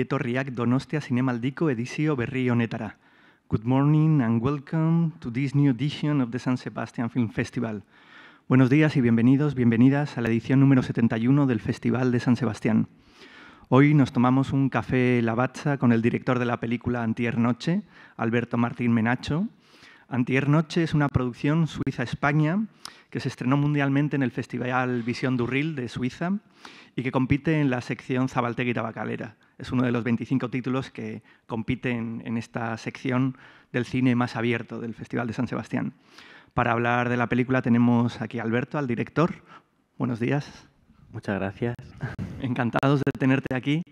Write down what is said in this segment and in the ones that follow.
ongietorriak Donostia Zinemaldiko edizio berri honetara. Good morning and welcome to this new edition of the San Sebastian Film Festival. Buenos días y bienvenidos, bienvenidas a la edición número 71 del Festival de San Sebastián. Hoy nos tomamos un café Lavazza con el director de la película Antier Noche, Alberto Martín Menacho, Antier Noche es una producción Suiza-España que se estrenó mundialmente en el Festival Visión Durril de Suiza y que compite en la sección Zabaltegui Tabacalera. Es uno de los 25 títulos que compiten en esta sección del cine más abierto del Festival de San Sebastián. Para hablar de la película tenemos aquí a Alberto, al director. Buenos días. Muchas gracias. Encantados de tenerte aquí.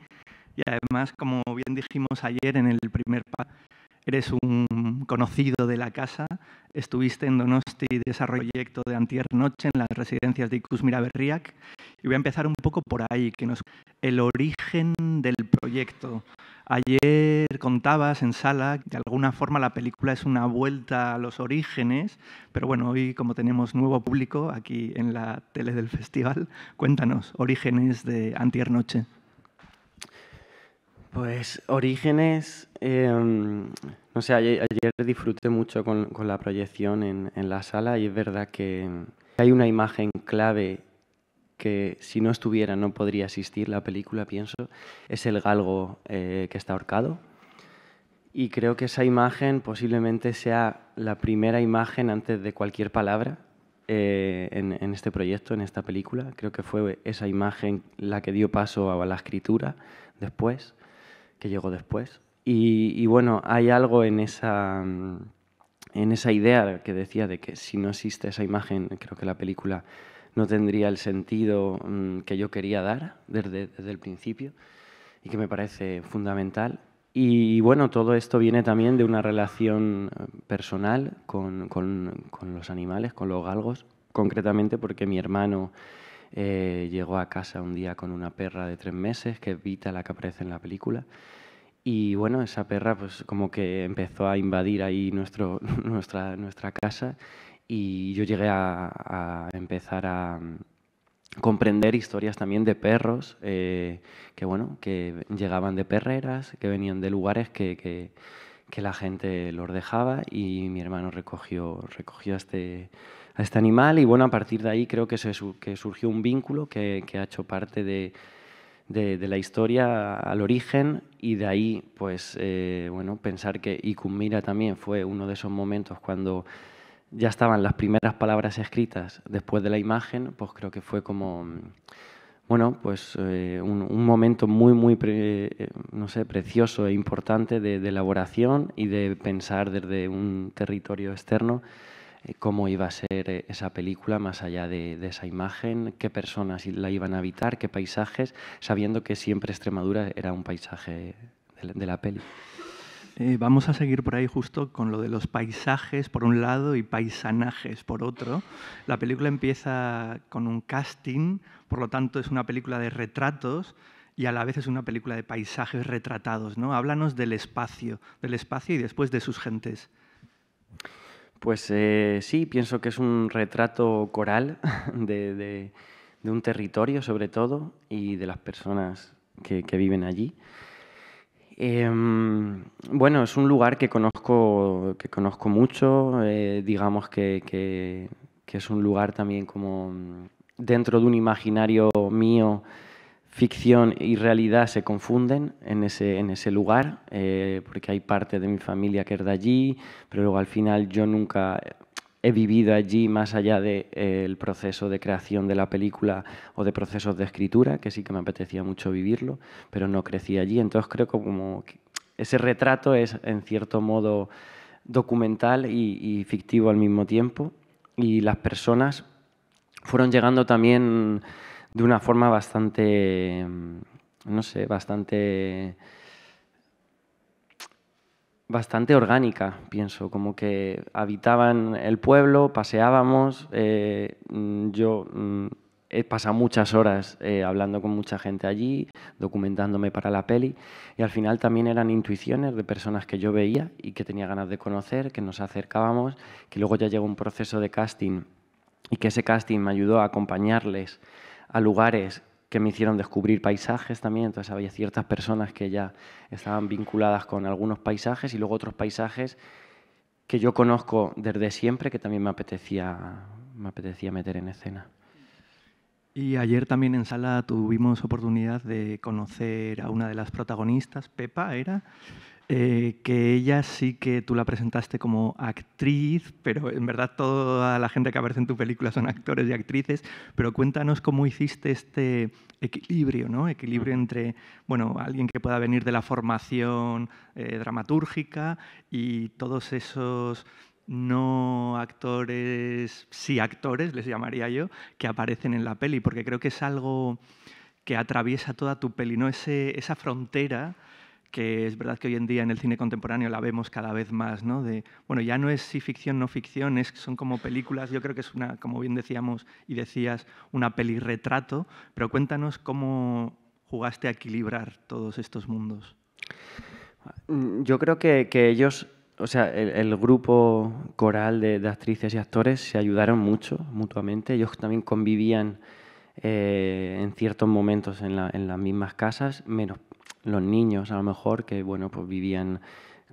Y además, como bien dijimos ayer en el primer eres un conocido de la casa, estuviste en Donosti ese proyecto de Antier Noche en las residencias de Icus Miraberriac y voy a empezar un poco por ahí, que nos el origen del proyecto. Ayer contabas en sala que de alguna forma la película es una vuelta a los orígenes, pero bueno, hoy como tenemos nuevo público aquí en la tele del festival, cuéntanos, orígenes de Antier Noche. Pues orígenes, em, ayer, disfruté mucho con, la proyección en, la sala y es verdad que hay una imagen clave que si no estuviera no podría asistir la película, pienso, es el galgo eh, que está ahorcado. Y creo que esa imagen posiblemente sea la primera imagen antes de cualquier palabra eh, en, este proyecto, en esta película. Creo que fue esa imagen la que dio paso a la escritura después, que llegó después. Y, bueno, hay algo en esa, idea que decía de que si no existe esa imagen, creo que la película no tendría el sentido mm, que yo quería dar desde, el principio y que me parece fundamental. Y bueno, todo esto viene también de una relación eh, personal con, los animales, con los galgos, concretamente porque mi hermano eh, llegó a casa un día con una perra de tres meses, que es Vita, la que aparece en la película. Y bueno, esa perra pues como que empezó a invadir ahí nuestro, nuestra, nuestra casa y yo llegué a, empezar a mm, comprender historias también de perros eh, que bueno que llegaban de perreras que venían de lugares que, la gente los dejaba y mi hermano recogió recogió a este este animal y bueno a partir de ahí creo que surgió un vínculo que ha hecho parte de de, la historia al origen y de ahí, pues, eh, bueno, pensar que Icumira también fue uno de esos momentos cuando ya estaban las primeras palabras escritas después de la imagen, pues creo que fue como, bueno, pues eh, un, momento muy, muy, eh, no sé, precioso e importante de elaboración y de pensar desde un territorio externo eh, cómo iba a ser eh, esa película más allá de, esa imagen, qué personas la iban a habitar, qué paisajes, sabiendo que siempre Extremadura era un paisaje de, la peli. Eh, vamos a seguir por ahí justo con lo de los paisajes por un lado y paisanajes por otro. La película empieza con un casting, por lo tanto es una película de retratos y a la vez es una película de paisajes retratados. ¿no? Háblanos del espacio, del espacio y después de sus gentes. Pues eh, sí, pienso que es un retrato coral de, un territorio sobre todo y de las personas que, viven allí. Em, bueno, es un lugar que conozco, mucho, eh, digamos que, es un lugar también como dentro de un imaginario mío ficción y realidad se confunden en ese, en ese lugar, eh, porque hay parte de mi familia que es de allí, pero luego al final yo nunca he vivido allí más allá del de, eh, proceso de creación de la película o de procesos de escritura, que sí que me apetecía mucho vivirlo, pero no crecí allí. Entonces creo que como ese retrato es en cierto modo documental y, y fictivo al mismo tiempo y las personas fueron llegando también de una forma bastante, mm, no sé, bastante, bastante orgánica, pienso, como que habitaban el pueblo, paseábamos, eh, mm, yo mm, he pasado muchas horas eh, hablando con mucha gente allí, documentándome para la peli, y al final también eran intuiciones de personas que yo veía y que tenía ganas de conocer, que nos acercábamos, que luego ya llegó un proceso de casting y que ese casting me ayudó a acompañarles a lugares que me hicieron descubrir paisajes también, entonces había ciertas personas que ya estaban vinculadas con algunos paisajes y luego otros paisajes que yo conozco desde siempre que también me apetecía, me apetecía meter en escena. Y ayer también en sala tuvimos oportunidad de conocer a una de las protagonistas, Pepa era, eh, que ella sí que tú la presentaste como actriz, pero en verdad toda la gente que aparece en tu película son actores y actrices, pero cuéntanos cómo hiciste este equilibrio, ¿no? Equilibrio entre, bueno, alguien que pueda venir de la formación eh, dramatúrgica y todos esos no actores, sí actores, les llamaría yo, que aparecen en la peli, porque creo que es algo que atraviesa toda tu peli, ¿no? esa frontera que es verdad que hoy en día en el cine contemporáneo la vemos cada vez más, ¿no? De, bueno, ya no es si ficción, no ficción, es, son como películas, yo creo que es una, como bien decíamos y decías, una peli retrato, pero cuéntanos cómo jugaste a equilibrar todos estos mundos. Mm, yo creo que, ellos, o sea, el, grupo coral de, actrices y actores se ayudaron mucho mutuamente, ellos también convivían eh, en ciertos momentos en, en las mismas casas, menos los niños a lo mejor que, bueno, pues vivían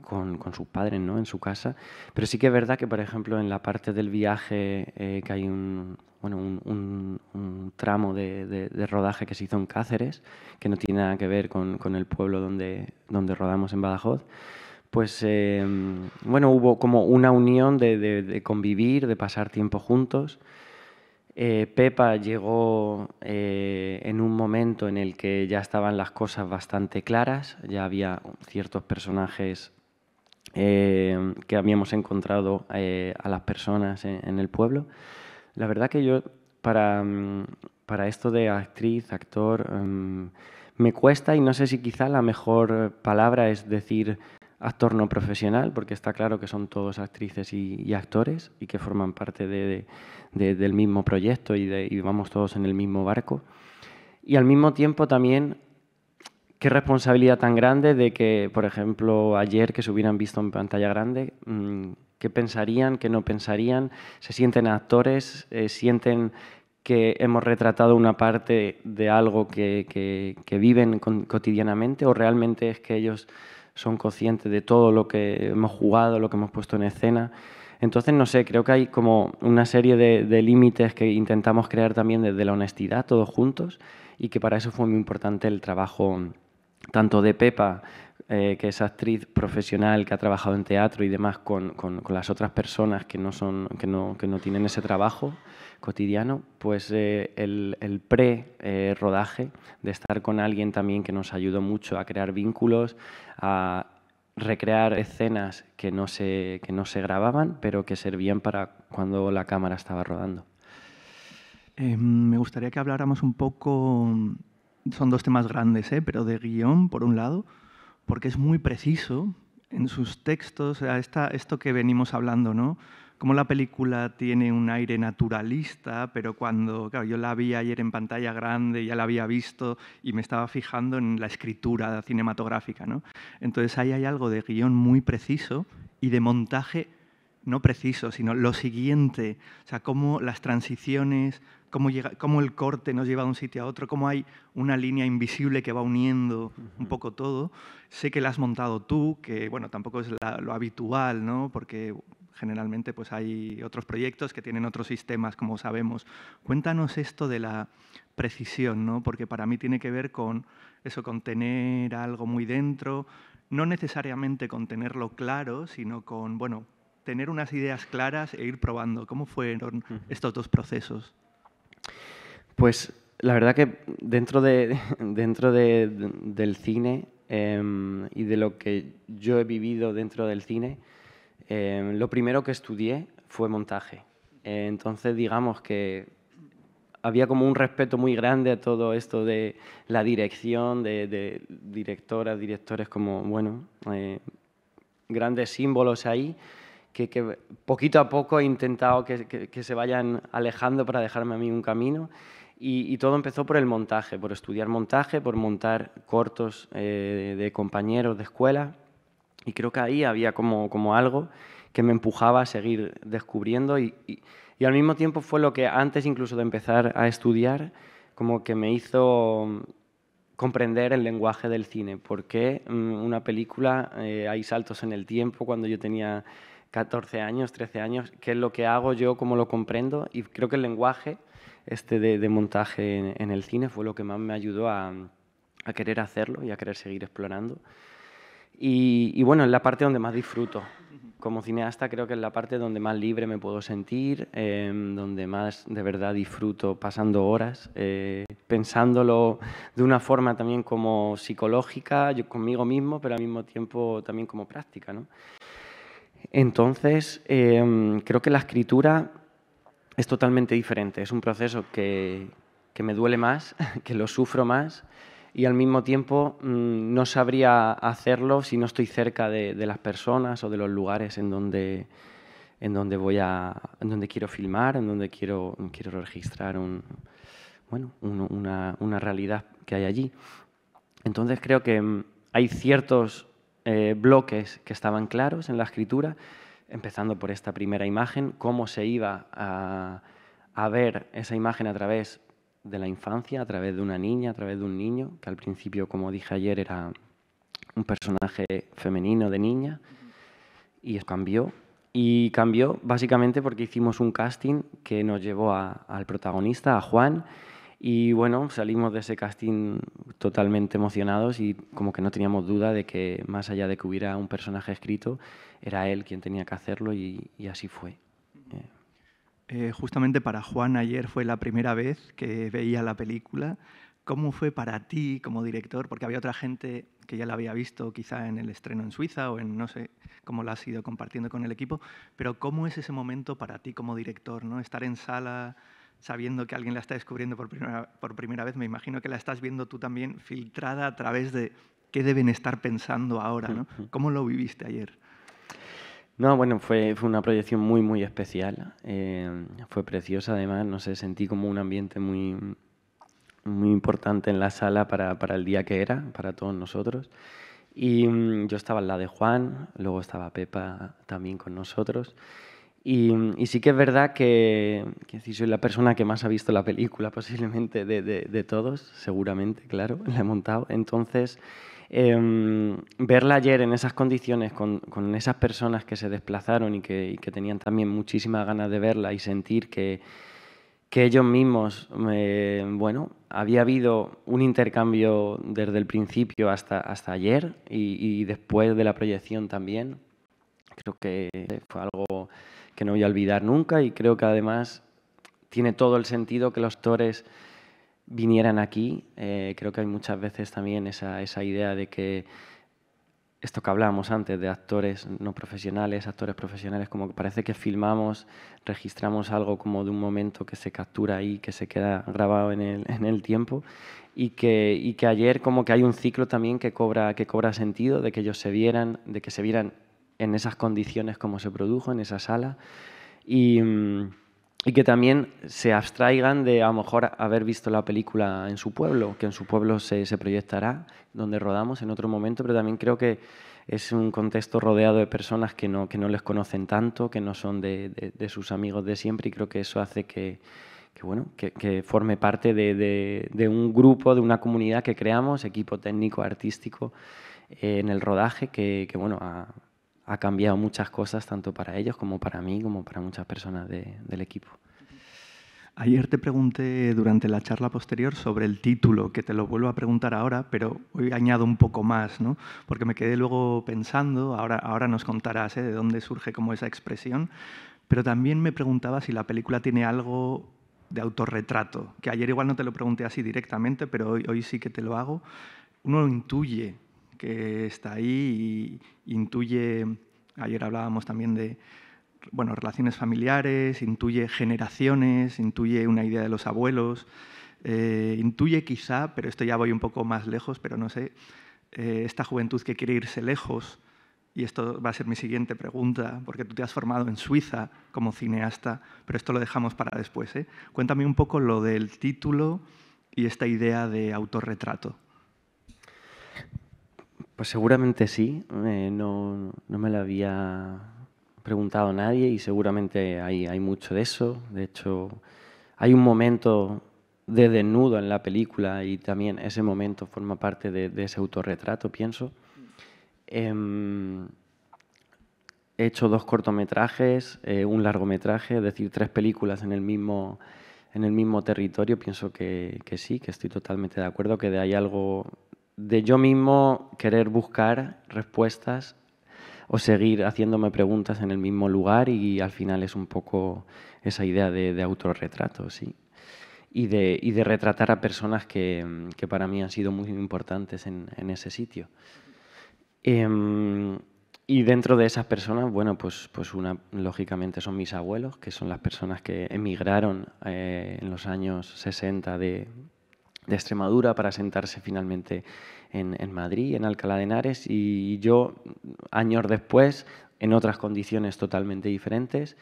con, sus padres, ¿no? En su casa. Pero sí que es verdad que, por ejemplo, en la parte del viaje, eh, que hay un, bueno, un, tramo de, rodaje que se hizo en Cáceres, que no tiene nada que ver con, el pueblo donde, donde rodamos en Badajoz, pues, eh, bueno, hubo como una unión de, de convivir, de pasar tiempo juntos. Eh, Pepa llegó eh, en un momento en el que ya estaban las cosas bastante claras, ya había ciertos personajes eh, que habíamos encontrado a las personas en, el pueblo. La verdad que yo para, mm, para esto de actriz, actor, mm, me cuesta y no sé si quizá la mejor palabra es decir actor no profesional, porque está claro que son todos actrices y, actores y que forman parte del mismo proyecto y, vamos todos en el mismo barco. Y al mismo tiempo también qué responsabilidad tan grande de que, por ejemplo, ayer que se hubieran visto en pantalla grande, mm, qué pensarían, qué no pensarían, se sienten actores, eh, sienten que hemos retratado una parte de algo que, viven cotidianamente o realmente es que ellos son conscientes de todo lo que hemos jugado, lo que hemos puesto en escena. Entonces, no sé, creo que hay como una serie de, de límites que intentamos crear también desde la honestidad, todos juntos, y que para eso fue muy importante el trabajo tanto de Pepa eh, que es actriz profesional, que ha trabajado en teatro y demás con, con, las otras personas que no, son, que no, que no tienen ese trabajo cotidiano, pues eh, el, el pre-rodaje eh, de estar con alguien también que nos ayudó mucho a crear vínculos, a recrear escenas que no se, que no se grababan, pero que servían para cuando la cámara estaba rodando. Em, me gustaría que habláramos un poco, son dos temas grandes, ¿eh? pero de guión, por un lado, porque es muy preciso en sus textos, esto que venimos hablando, ¿no? Como la película tiene un aire naturalista, pero cuando, claro, yo la vi ayer en pantalla grande, ya la había visto y me estaba fijando en la escritura cinematográfica, ¿no? Entonces ahí hay algo de guión muy preciso y de montaje no preciso, sino lo siguiente, o sea, cómo las transiciones, cómo, llega, cómo el corte nos lleva de un sitio a otro, cómo hay una línea invisible que va uniendo un poco todo. Sé que la has montado tú, que bueno, tampoco es lo habitual, ¿no? Porque generalmente pues hay otros proyectos que tienen otros sistemas, como sabemos. Cuéntanos esto de la precisión, ¿no? Porque para mí tiene que ver con eso, con tener algo muy dentro, no necesariamente con tenerlo claro, sino con, bueno, tener unas ideas claras e ir probando. ¿Cómo fueron estos dos procesos? Pues la verdad que dentro, de, dentro de, del cine em, y de lo que yo he vivido dentro del cine, em, lo primero que estudié fue montaje. entonces, digamos que había como un respeto muy grande a todo esto de la dirección, de, de directoras, directores como, bueno, eh, grandes símbolos ahí que, poquito a poco he intentado que, se vayan alejando para dejarme a mí un camino. Y, todo empezó por el montaje, por estudiar montaje, por montar cortos eh, de compañeros de escuela. Y creo que ahí había como, como algo que me empujaba a seguir descubriendo y, al mismo tiempo fue lo que antes incluso de empezar a estudiar, como que me hizo mm, comprender el lenguaje del cine, porque mm, una película eh, hay saltos en el tiempo cuando yo tenía 14 años, 13 años, qué es lo que hago yo, cómo lo comprendo. Y creo que el lenguaje este de, montaje en, el cine fue lo que más me ayudó a, querer hacerlo y a querer seguir explorando. Y, bueno, es la parte donde más disfruto. Como cineasta creo que es la parte donde más libre me puedo sentir, em, donde más de verdad disfruto pasando horas, eh, pensándolo de una forma también como psicológica, yo conmigo mismo, pero al mismo tiempo también como práctica. ¿no? Entonces, em, creo que la escritura es totalmente diferente. Es un proceso que, me duele más, que lo sufro más y al mismo tiempo mm, no sabría hacerlo si no estoy cerca de, las personas o de los lugares en donde, en donde, voy a, en donde quiero filmar, en donde quiero, quiero registrar una realidad que hay allí. Entonces creo que mm, hay ciertos eh, bloques que estaban claros en la escritura, empezando por esta primera imagen, cómo se iba a, ver esa imagen a través de la infancia, a través de una niña, a través de un niño, que al principio, como dije ayer, era un personaje femenino de niña, y eso cambió. Y cambió básicamente porque hicimos un casting que nos llevó al protagonista, a Juan, y bueno, salimos de ese casting totalmente emocionados y como que no teníamos duda de que más allá de que hubiera un personaje escrito, era él quien tenía que hacerlo y, así fue. Eh, justamente para Juan ayer fue la primera vez que veía la película. ¿Cómo fue para ti como director? Porque había otra gente que ya la había visto quizá en el estreno en Suiza o en no sé cómo la has ido compartiendo con el equipo, pero ¿cómo es ese momento para ti como director? ¿no? Estar en sala, sabiendo que alguien la está descubriendo por primera, por primera vez, me imagino que la estás viendo tú también filtrada a través de qué deben estar pensando ahora, ¿no? ¿Cómo lo viviste ayer? No, bueno, fue, fue una proyección muy, muy especial. Eh, fue preciosa, además, no sé, sentí como un ambiente muy, muy importante en la sala para, para el día que era, para todos nosotros. Y mm, yo estaba en la de Juan, luego estaba Pepa también con nosotros. Y, sí que es verdad que, que soy la persona que más ha visto la película, posiblemente de, de, todos, seguramente, claro, la he montado. Entonces, em, verla ayer en esas condiciones, con, con, esas personas que se desplazaron y que, que tenían también muchísimas ganas de verla y sentir que, que ellos mismos, eh, bueno, había habido un intercambio desde el principio hasta, hasta ayer y, y después de la proyección también. Creo que fue algo que no voy a olvidar nunca y creo que además tiene todo el sentido que los actores vinieran aquí. Eh, creo que hay muchas veces también esa, idea de que esto que hablábamos antes de actores no profesionales, actores profesionales, como que parece que filmamos, registramos algo como de un momento que se captura ahí, que se queda grabado en el, tiempo y que, que ayer como que hay un ciclo también que cobra, que cobra sentido de que ellos se vieran, de que se vieran en esas condiciones como se produjo, en esa sala, y, mm, y, que también se abstraigan de a lo mejor haber visto la película en su pueblo, que en su pueblo se, se proyectará, donde rodamos en otro momento, pero también creo que es un contexto rodeado de personas que no, que no les conocen tanto, que no son de, de, sus amigos de siempre, y creo que eso hace que, que bueno, que, forme parte de, de, un grupo, de una comunidad que creamos, equipo técnico, artístico, eh, en el rodaje, que, que bueno, a, ha cambiado muchas cosas, tanto para ellos como para mí, como para muchas personas del equipo. Ayer te pregunté durante la charla posterior sobre el título, que te lo vuelvo a preguntar ahora, pero hoy añado un poco más, ¿no? porque me quedé luego pensando, ahora, ahora nos contarás ¿eh? de dónde surge como esa expresión, pero también me preguntaba si la película tiene algo de autorretrato, que ayer igual no te lo pregunté así directamente, pero hoy, sí que te lo hago. Uno lo intuye que está ahí y intuye, ayer hablábamos también de bueno, relaciones familiares, intuye generaciones, intuye una idea de los abuelos, eh, intuye quizá, pero esto ya voy un poco más lejos, pero no sé, eh, esta juventud que quiere irse lejos, y esto va a ser mi siguiente pregunta, porque tú te has formado en Suiza como cineasta, pero esto lo dejamos para después. ¿eh? Cuéntame un poco lo del título y esta idea de autorretrato. Pues seguramente sí, eh, no, me lo había preguntado nadie y seguramente hay, hay mucho de eso. De hecho, hay un momento de desnudo en la película y también ese momento forma parte de, ese autorretrato, pienso. Em, he hecho dos cortometrajes, eh, un largometraje, es decir, tres películas en el mismo, en el mismo territorio. Pienso que, que sí, que estoy totalmente de acuerdo, que de ahí algo de yo mismo querer buscar respuestas o seguir haciéndome preguntas en el mismo lugar y al final es un poco esa idea de, autorretrato, sí. Y de, retratar a personas que, para mí han sido muy importantes en, ese sitio. Em, y dentro de esas personas, bueno, pues, pues una, lógicamente son mis abuelos, que son las personas que emigraron eh, en los años 60 de, de Extremadura para sentarse finalmente en, Madrid, en Alcalá de Henares, y yo años después, en otras condiciones totalmente diferentes,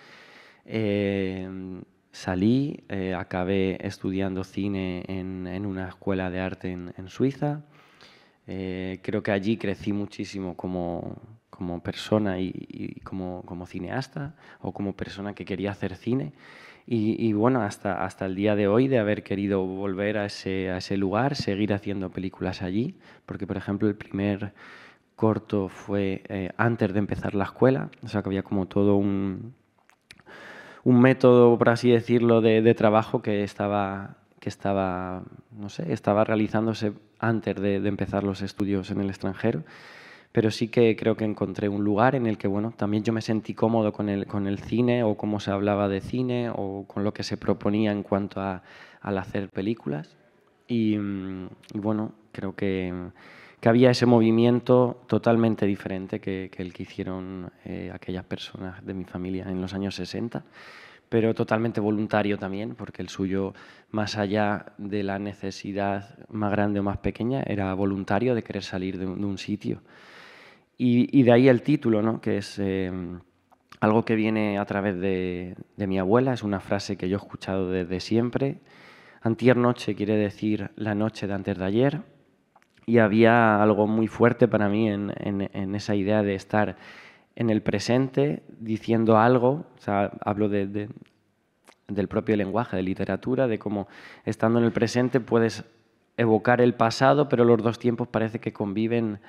eh, salí, eh, acabé estudiando cine en, una escuela de arte en, Suiza. Eh, creo que allí crecí muchísimo como, persona y, como, como cineasta o como persona que quería hacer cine y, bueno, hasta, hasta el día de hoy de haber querido volver a ese, lugar, seguir haciendo películas allí, porque por ejemplo el primer corto fue eh, antes de empezar la escuela, o sea que había como todo un, método, por así decirlo, de, trabajo que estaba, que estaba, no sé, estaba realizándose antes de empezar los estudios en el extranjero pero sí que creo que encontré un lugar en el que, bueno, también yo me sentí cómodo con el, con el cine o cómo se hablaba de cine o con lo que se proponía en cuanto a, al hacer películas. Y, mm, bueno, creo que, que, había ese movimiento totalmente diferente que, el que hicieron eh, aquellas personas de mi familia en los años 60 pero totalmente voluntario también, porque el suyo, más allá de la necesidad más grande o más pequeña, era voluntario de querer salir de un sitio. Y, de ahí el título, ¿no? que es em, algo que viene a través de, mi abuela, es una frase que yo he escuchado desde siempre. Antier noche quiere decir la noche de antes de ayer. Y había algo muy fuerte para mí en, esa idea de estar en el presente diciendo algo, o sea, hablo del propio lenguaje, de literatura, de cómo estando en el presente puedes evocar el pasado, pero los dos tiempos parece que conviven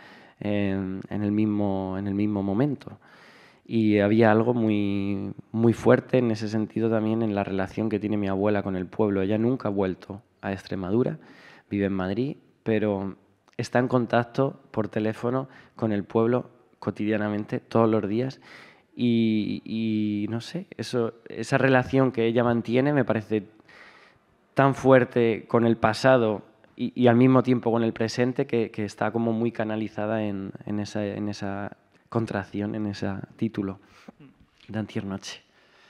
en, el, mismo, en el mismo momento. Y había algo muy, muy fuerte en ese sentido también en la relación que tiene mi abuela con el pueblo. Ella nunca ha vuelto a Extremadura, vive en Madrid, pero está en contacto por teléfono con el pueblo cotidianamente, todos los días. Y, y, no sé, eso, esa relación que ella mantiene me parece tan fuerte con el pasado y, al mismo tiempo con el presente que, está como muy canalizada en, en, esa, contracción, en ese título de Noche.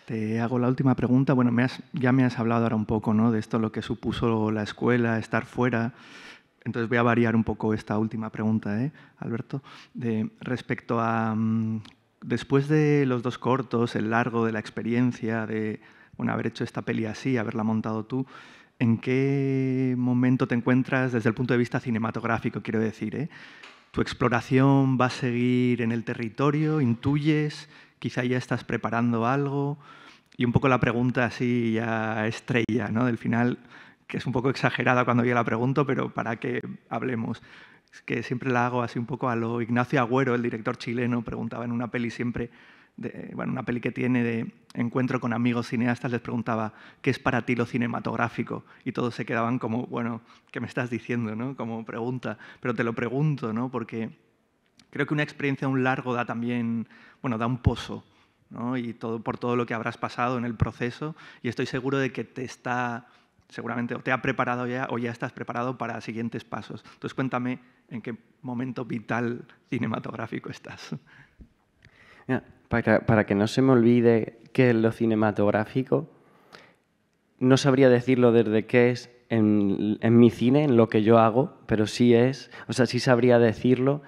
Te hago la última pregunta. Bueno, me ya me has hablado ahora un poco ¿no? de esto, lo que supuso la escuela, estar fuera. Entonces voy a variar un poco esta última pregunta, ¿eh, Alberto, de, respecto a mm, después de los dos cortos, el largo de la experiencia, de bueno, haber hecho esta peli así, haberla montado tú, en qué momento te encuentras desde el punto de vista cinematográfico, quiero decir. Eh? ¿Tu exploración va a seguir en el territorio? ¿Intuyes? ¿Quizá ya estás preparando algo? Y un poco la pregunta así ya estrella, ¿no? Del final, que es un poco exagerada cuando yo la pregunto, pero para que hablemos. Es que siempre la hago así un poco a lo Ignacio Agüero, el director chileno, preguntaba en una peli siempre bueno, una peli que tiene de encuentro con amigos cineastas, les preguntaba, ¿qué es para ti lo cinematográfico? Y todos se quedaban como, bueno, ¿qué me estás diciendo? ¿no? Como pregunta, pero te lo pregunto, ¿no? Porque creo que una experiencia a un largo da también, bueno, da un pozo, ¿no? Y todo, por todo lo que habrás pasado en el proceso, y estoy seguro de que te está, seguramente, o te ha preparado ya, o ya estás preparado para siguientes pasos. Entonces cuéntame en qué momento vital cinematográfico estás para, que no se me olvide qué es lo cinematográfico, no sabría decirlo desde qué es en, mi cine, en lo que yo hago, pero sí es, o sea, sí sabría decirlo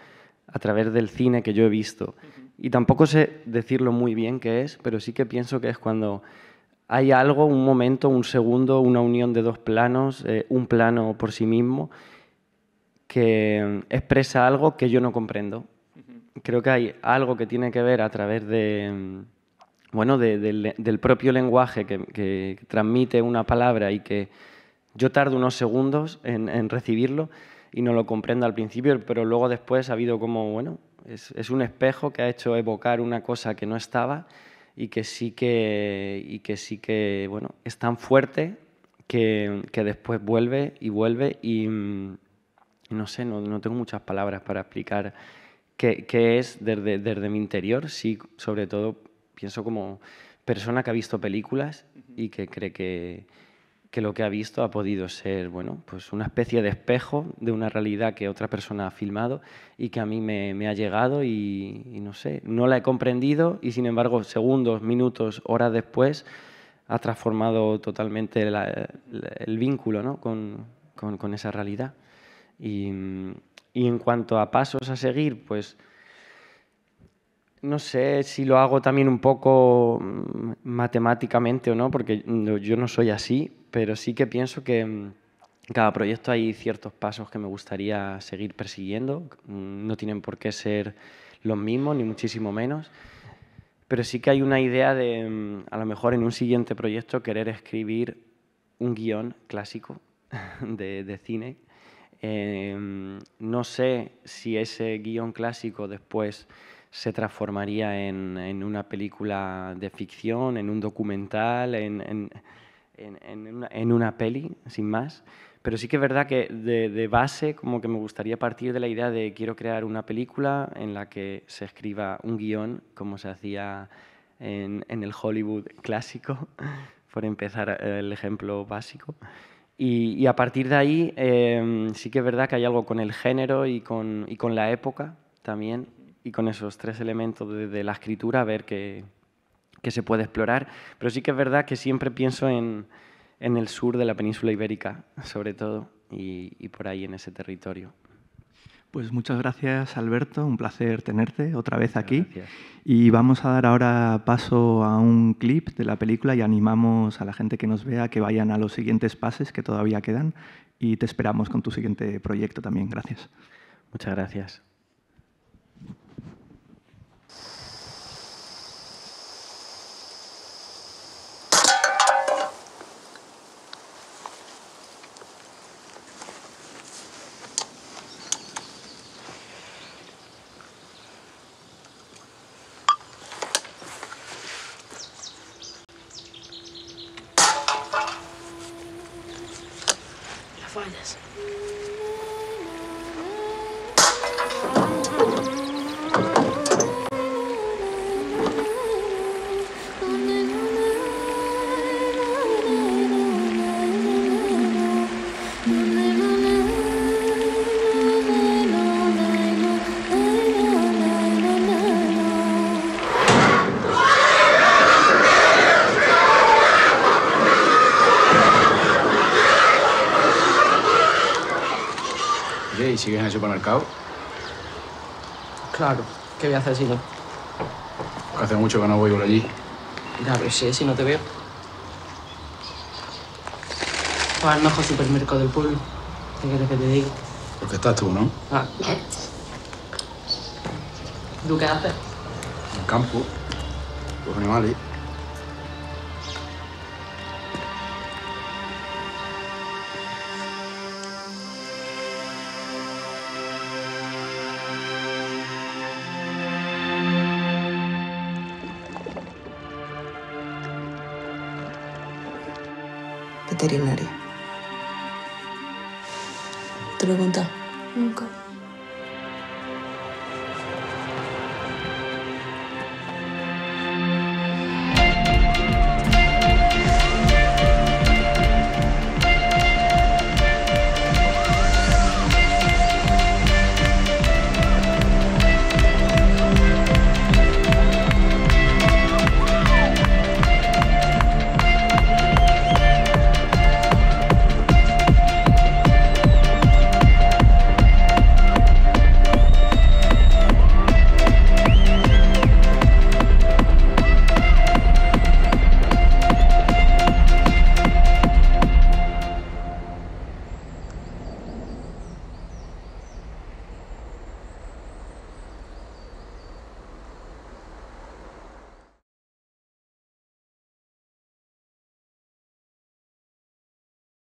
a través del cine que yo he visto. Y tampoco sé decirlo muy bien qué es, pero sí que pienso que es cuando hay algo, un momento, un segundo, una unión de dos planos, eh, un plano por sí mismo, que mm, expresa algo que yo no comprendo creo que hay algo que tiene que ver a través de, bueno, del propio lenguaje que, transmite una palabra y que yo tardo unos segundos en, recibirlo y no lo comprendo al principio, pero luego después ha habido como, bueno, es, es un espejo que ha hecho evocar una cosa que no estaba y que sí que, y que, sí que bueno, es tan fuerte que, que después vuelve y vuelve y mm, no sé, no, no tengo muchas palabras para explicar que, es desde, mi interior, sí, sobre todo pienso como persona que ha visto películas y que cree que, lo que ha visto ha podido ser, bueno, pues una especie de espejo de una realidad que otra persona ha filmado y que a mí me, ha llegado y, no sé, no la he comprendido y sin embargo segundos, minutos, horas después ha transformado totalmente el vínculo con, con, esa realidad. Y, mm, y en cuanto a pasos a seguir, pues no sé si lo hago también un poco mm, matemáticamente o no, porque yo no soy así, pero sí que pienso que en mm, cada proyecto hay ciertos pasos que me gustaría seguir persiguiendo. Mm, no tienen por qué ser los mismos, ni muchísimo menos. Pero sí que hay una idea de, a lo mejor en un siguiente proyecto, querer escribir un guión clásico de, de cine Em, no sé si ese guión clásico después se transformaría en, una película de ficción, en un documental, en, una, en, peli, sin más. Pero sí que es verdad que de, base como que me gustaría partir de la idea de quiero crear una película en la que se escriba un guión, como se hacía en, en, el Hollywood clásico, por empezar eh, el ejemplo básico, y, a partir de ahí em, sí que es verdad que hay algo con el género y con, la época también, y con esos tres elementos de, la escritura, a ver qué, se puede explorar. Pero sí que es verdad que siempre pienso en, el sur de la península ibérica, sobre todo, y por ahí en ese territorio. Pues muchas gracias, Alberto. Un placer tenerte otra vez aquí. Y vamos a dar ahora paso a un clip de la película y animamos a la gente que nos vea que vayan a los siguientes pases que todavía quedan y te esperamos con tu siguiente proyecto también. Gracias. Muchas gracias. fly this. supermercado? Claro, ¿qué voy a hacer si no? hace mucho que no voy por allí. Ya, pero pues sí, si no te veo. Pues al mejor supermercado del pueblo. ¿Qué quieres que te diga? Porque pues estás tú, ¿no? Ah. ¿Tú qué haces? En el campo, los animales.